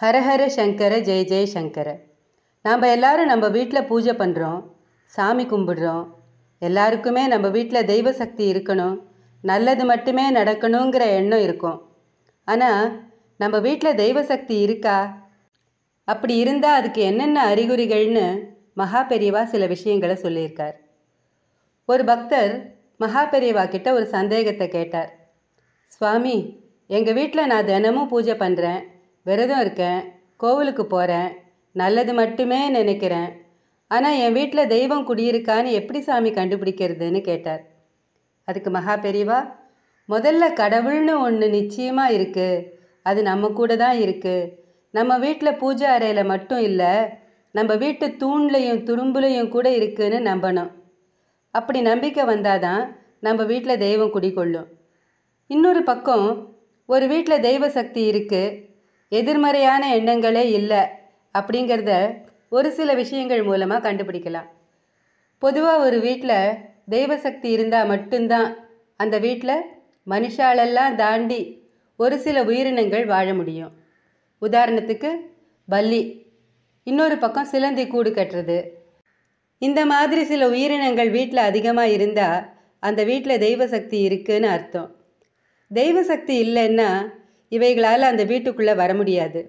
ஹரஹர சங்கர ஜெய ஜெய சங்கர நாம் எல்லாரும் நம்ம வீட்டில் பூஜை பண்ணுறோம் சாமி கும்பிடுறோம் எல்லாருக்குமே நம்ம வீட்டில் தெய்வ சக்தி இருக்கணும் நல்லது மட்டுமே நடக்கணுங்கிற எண்ணம் இருக்கும் ஆனால் நம்ம வீட்டில் தெய்வ சக்தி இருக்கா அப்படி இருந்தால் அதுக்கு என்னென்ன அறிகுறிகள்னு மகா பெரியவா சில விஷயங்களை சொல்லியிருக்கார் ஒரு பக்தர் மகா பெரியவா கிட்ட ஒரு சந்தேகத்தை கேட்டார் சுவாமி எங்கள் வீட்டில் நான் தினமும் பூஜை பண்ணுறேன் விரதம் இருக்கேன் கோவிலுக்கு போகிறேன் நல்லது மட்டுமே நினைக்கிறேன் ஆனால் என் வீட்டில் தெய்வம் குடியிருக்கான்னு எப்படி சாமி கண்டுபிடிக்கிறதுன்னு கேட்டார் அதுக்கு மகா பெரியவா முதல்ல கடவுள்னு ஒன்று நிச்சயமாக இருக்குது அது நம்ம கூட தான் இருக்குது நம்ம வீட்டில் பூஜை அறையில் மட்டும் இல்லை நம்ம வீட்டு தூண்லையும் துரும்புலையும் கூட இருக்குதுன்னு நம்பணும் அப்படி நம்பிக்கை வந்தால் தான் நம்ம வீட்டில் தெய்வம் குடிக்கொள்ளும் இன்னொரு பக்கம் ஒரு வீட்டில் தெய்வ சக்தி இருக்குது எதிர்மறையான எண்ணங்களே இல்லை அப்படிங்கிறத ஒரு சில விஷயங்கள் மூலமாக கண்டுபிடிக்கலாம் பொதுவாக ஒரு வீட்டில் தெய்வசக்தி இருந்தால் மட்டும்தான் அந்த வீட்டில் மனுஷாலெல்லாம் தாண்டி ஒரு சில உயிரினங்கள் வாழ முடியும் உதாரணத்துக்கு பல்லி இன்னொரு பக்கம் சிலந்தி கூடு கட்டுறது இந்த மாதிரி சில உயிரினங்கள் வீட்டில் அதிகமாக இருந்தால் அந்த வீட்டில் தெய்வசக்தி இருக்குன்னு அர்த்தம் தெய்வசக்தி இல்லைன்னா இவைகளால் அந்த வீட்டுக்குள்ளே வர முடியாது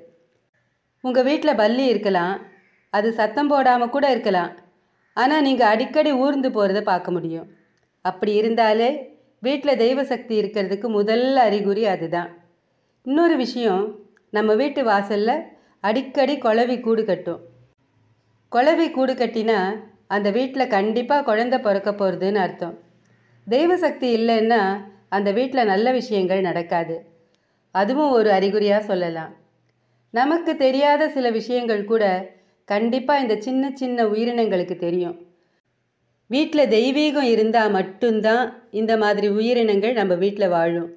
உங்கள் வீட்டில் பல்லி இருக்கலாம் அது சத்தம் போடாமல் கூட இருக்கலாம் ஆனால் நீங்கள் அடிக்கடி ஊர்ந்து போகிறத பார்க்க முடியும் அப்படி இருந்தாலே வீட்டில் தெய்வ சக்தி இருக்கிறதுக்கு முதல் அறிகுறி அதுதான் இன்னொரு விஷயம் நம்ம வீட்டு வாசலில் அடிக்கடி குழவி கூடு கட்டும் குழவி கூடு கட்டினா அந்த வீட்டில் கண்டிப்பாக குழந்த பிறக்க போகிறதுன்னு அர்த்தம் தெய்வ சக்தி இல்லைன்னா அந்த வீட்டில் நல்ல விஷயங்கள் நடக்காது அதுவும் ஒரு அறிகுறியாக சொல்லலாம் நமக்கு தெரியாத சில விஷயங்கள் கூட கண்டிப்பாக இந்த சின்ன சின்ன உயிரினங்களுக்கு தெரியும் வீட்டில் தெய்வீகம் இருந்தால் மட்டும்தான் இந்த மாதிரி உயிரினங்கள் நம்ம வீட்டில் வாழும்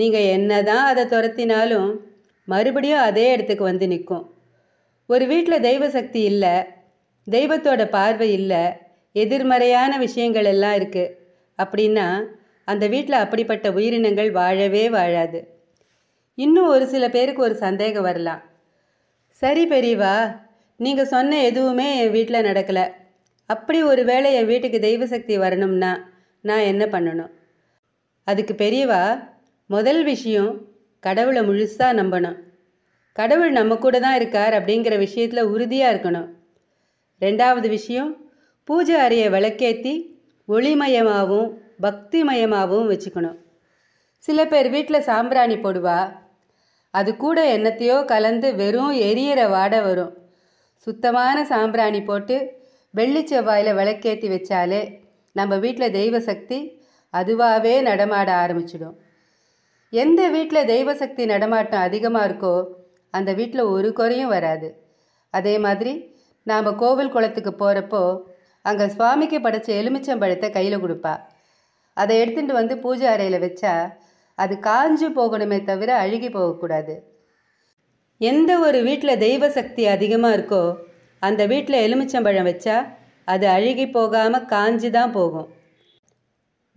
நீங்கள் என்ன தான் அதை துரத்தினாலும் மறுபடியும் அதே இடத்துக்கு வந்து நிற்கும் ஒரு வீட்டில் தெய்வ சக்தி இல்லை தெய்வத்தோட பார்வை இல்லை எதிர்மறையான விஷயங்கள் எல்லாம் இருக்குது அப்படின்னா அந்த வீட்டில் அப்படிப்பட்ட உயிரினங்கள் வாழவே வாழாது இன்னும் ஒரு சில பேருக்கு ஒரு சந்தேகம் வரலாம் சரி பெரியவா நீங்கள் சொன்ன எதுவுமே என் வீட்டில் நடக்கலை அப்படி ஒரு வேளை என் வீட்டுக்கு தெய்வ சக்தி வரணும்னா நான் என்ன பண்ணணும் அதுக்கு பெரியவா முதல் விஷயம் கடவுளை முழுசாக நம்பணும் கடவுள் நம்ம கூட தான் இருக்கார் அப்படிங்கிற விஷயத்தில் உறுதியாக இருக்கணும் ரெண்டாவது விஷயம் பூஜை அறையை விளக்கேற்றி ஒளிமயமாகவும் பக்திமயமாகவும் வச்சுக்கணும் சில பேர் வீட்டில் சாம்பிராணி போடுவா அது கூட என்னத்தையோ கலந்து வெறும் எரியற வாட வரும் சுத்தமான சாம்பிராணி போட்டு வெள்ளி செவ்வாயில் விளக்கேற்றி வச்சாலே நம்ம வீட்டில் தெய்வ சக்தி அதுவாகவே நடமாட ஆரம்பிச்சிடும் எந்த வீட்டில் தெய்வ சக்தி நடமாட்டம் அதிகமாக இருக்கோ அந்த வீட்டில் ஒரு குறையும் வராது அதே மாதிரி நாம் கோவில் குளத்துக்கு போகிறப்போ அங்கே சுவாமிக்கு படைச்ச எலுமிச்சம்பழத்தை கையில் கொடுப்பா அதை எடுத்துகிட்டு வந்து பூஜை அறையில் வச்சா அது காஞ்சு போகணுமே தவிர அழுகி போகக்கூடாது எந்த ஒரு வீட்டில் தெய்வ சக்தி அதிகமாக இருக்கோ அந்த வீட்டில் எலுமிச்சம்பழம் வச்சா அது அழுகி போகாமல் காஞ்சு தான் போகும்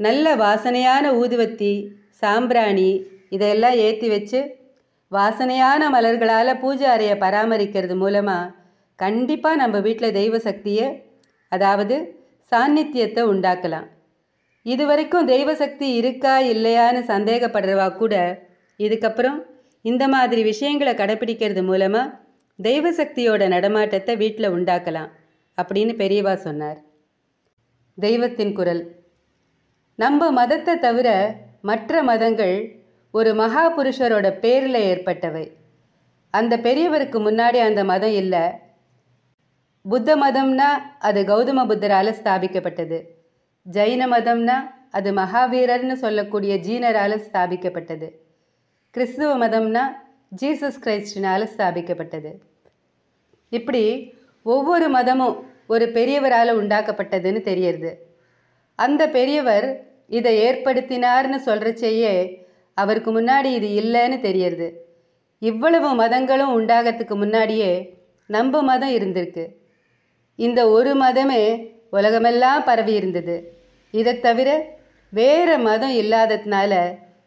நல்ல வாசனையான ஊதுவத்தி சாம்பிராணி இதையெல்லாம் ஏற்றி வச்சு வாசனையான மலர்களால் பூஜை அறையை பராமரிக்கிறது மூலமாக கண்டிப்பாக நம்ம வீட்டில் தெய்வ சக்தியை அதாவது சாநித்தியத்தை உண்டாக்கலாம் இது வரைக்கும் தெய்வ சக்தி இருக்கா இல்லையான்னு சந்தேகப்படுறவா கூட இதுக்கப்புறம் இந்த மாதிரி விஷயங்களை கடைப்பிடிக்கிறது மூலமாக தெய்வ நடமாட்டத்தை வீட்டில் உண்டாக்கலாம் அப்படின்னு பெரியவா சொன்னார் தெய்வத்தின் குரல் நம்ம மதத்தை தவிர மற்ற மதங்கள் ஒரு மகா புருஷரோட பேரில் ஏற்பட்டவை அந்த பெரியவருக்கு முன்னாடி அந்த மதம் இல்லை புத்த மதம்னா அது கௌதம புத்தரால் ஸ்தாபிக்கப்பட்டது ஜைன மதம்னா அது மகாவீரர்னு சொல்லக்கூடிய ஜீனரால் ஸ்தாபிக்கப்பட்டது கிறிஸ்துவ மதம்னா ஜீசஸ் கிரைஸ்டினால் ஸ்தாபிக்கப்பட்டது இப்படி ஒவ்வொரு மதமும் ஒரு பெரியவரால் உண்டாக்கப்பட்டதுன்னு தெரியறது அந்த பெரியவர் இதை ஏற்படுத்தினார்னு சொல்கிறச்சேயே அவருக்கு முன்னாடி இது இல்லைன்னு தெரியறது இவ்வளவு மதங்களும் உண்டாகிறதுக்கு முன்னாடியே நம்ம மதம் இருந்திருக்கு இந்த ஒரு மதமே உலகமெல்லாம் பரவி இருந்தது இதை தவிர வேறு மதம் இல்லாததுனால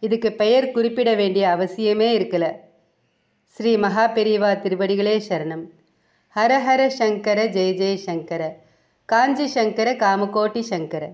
இதுக்கு பெயர் குறிப்பிட வேண்டிய அவசியமே இருக்கலை ஸ்ரீ மகா பெரியவா திருவடிகளே சரணம் ஹரஹர சங்கர ஜெய ஜெய சங்கர காஞ்சி சங்கர காமகோட்டி சங்கரை